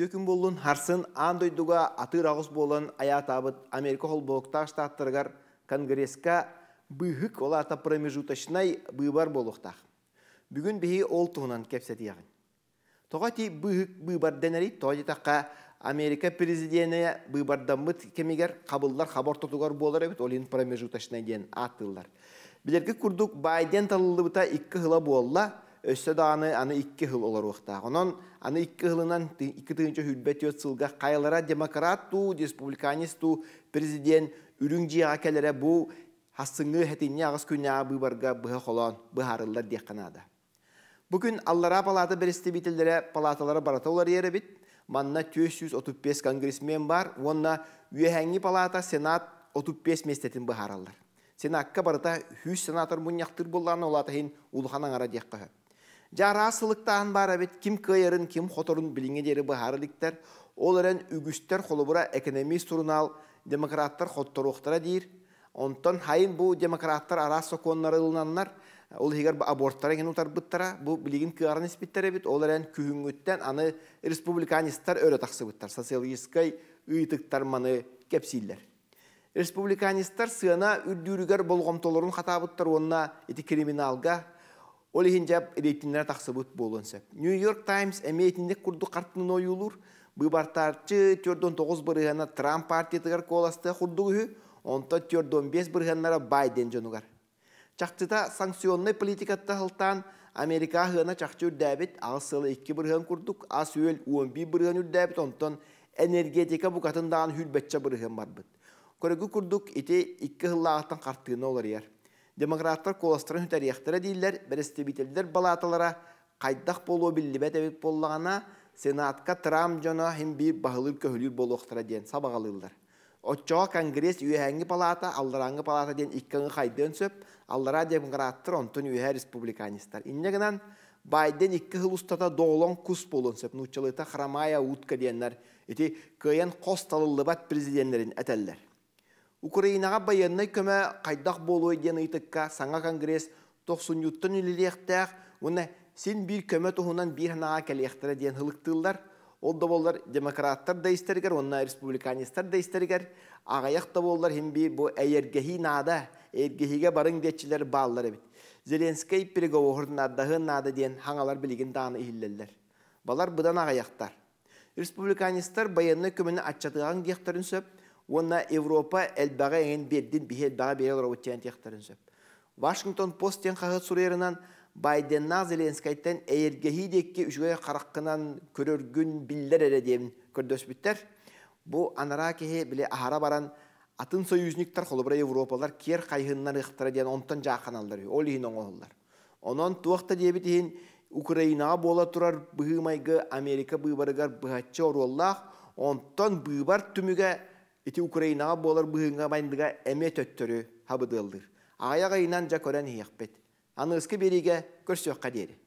Төкін болуын харсын андойдуға дойдуға атыр ағыз болын аятабыт Америка холбоқтақ штаттырғар конгресска бұйхық олата промежуточнай бұйбар болуқтақ. Бүгін бейі ол тұғынан кепсәді яғын. Тоғати бүйгік бүйбар дәнәрі Америка президенті бұйбардамыт кемегер қабылдар хабар тұтығар болар әбіт олин промежуточнай ден аттылар. Білергі күрдік Байден талылыбыта 2 хыла болла, өссө да аны икки хыл олоруохта. Онон аны икки хылынан икки тыынча хүлбет өт сылга кайылара демократу, республиканисту, президент үрүң жиға келере бу хасыңы хетинне ағыз күнне быбарга быһы холон быһарыллар диякканада. Бүгін аллара палата бересте бителлере палаталары барата олар ере бит. Манна 435 конгрессмен бар, онна үйәңі палата сенат 35 местетін бұхаралар. Сенатқа барыта 100 сенатор мұн яқтыр болланы олата хин улхан аңара Жарасылықтан бар әбет, ким кайырын, ким хоторын білінгедері бұхарылықтар, ол үгістер қолыбыра экономист тұрынал демократтар хотторуқтара дейір. Онтан хайын бұл демократтар арасы конлары ұлынанлар, ол егер аборттара ген утарбыттара, бұл білігін кыарын іспеттер әбет, ол әрін аны республиканистар өрі тақсы бұттар, социалистикай маны кепсейлер. Республиканистар сына үрдүрігер болғымтоларын хатабыттар онына еті криминалға, Ол ехен жап рейтингер тақсыбыт болын сөп. Нью-Йорк Таймс әмейтінде күрді қартының ойылыр, бұйбартарчы 4-9 бірігіна Трамп партиятығар қоласты құрдығы онта 4-5 бірігінара Байден жонығар. Чақчыта санкционный политикатта қылтан Америка ғына чақчы үрдәбет, ағысылы 2 бірігін күрдік, аз өел 11 бірігін үрдәбет, онтан энергетика бұқатындағын хүлбәтчі бірігін барбыт. Көрігі күрдік, ете 2 ғылла қарттығына олар ер. Демократтар коластарын хүтәрияқтыра дейілер, бірістебетелдер балатылара қайдақ болу білібет әбет болғана Сенатқа Трам жона химби бағылыр болу болуқтыра дейін сабағалылдар. Отчоға Конгресс үйәңі палата, аллараңы палата дейін иккіңі қайдың сөп, аллара демократтар онтын үйә республиканистар. Иннегінен Байден иккі хыл ұстата долон күс болын сөп, нұтчылыта храмая ұтқа дейінлер, еті көйен қосталылы бат президентлерін Украинаға баянны көмі қайдақ болуы ден ұйтыққа саңа конгресс 90-юттын үліліқтәқ, оны сен бір көмі тұхынан бір ғанаға кәліқтірі ден Ол да демократтар да істергер, онына республиканистар да істергер. Ағаяқ да болар хембі бұ әйергехи нада, әйергехиге барың детчілер баллар әбіт. Зеленский переговорынадығы нада ден хаңалар білігін даны ихіллелер. Балар бұдан ағаяқтар. Республиканистар баянны көміні атчатыған дехтерін сөп, онна Европа әлбәға еңен бердін бігі әлбәға берел рауыттен тияқтарын Вашингтон посттен қағыт сұрерінан Байденна Зеленскайттен әйергеғи декке үшіге қараққынан көрергін білдер әрі дейін көрдөс біттер. Бұ анара кеге біле ахара баран атын союзниктар қолыбыра Европалар кер қайғыннан ұқтыра дейін онтан жақын алдар. Ол ең оңғылдар. Онан туақта дейбі Украина бола тұрар бұғымайғы Америка бұғыбарығар бұғатчы ороллақ, Онтон бұғыбар түміге ити Украина болар бүгінгі байындыға эме төттөрү хабыдылдыр. Аяғайынан жа көрән хиякпет. Аныскы бериге көрсөккә қадері.